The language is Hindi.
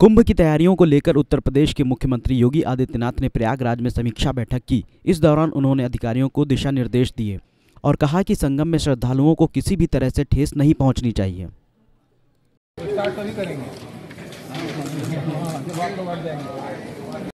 कुंभ की तैयारियों को लेकर उत्तर प्रदेश के मुख्यमंत्री योगी आदित्यनाथ ने प्रयागराज में समीक्षा बैठक की इस दौरान उन्होंने अधिकारियों को दिशा निर्देश दिए और कहा कि संगम में श्रद्धालुओं को किसी भी तरह से ठेस नहीं पहुंचनी चाहिए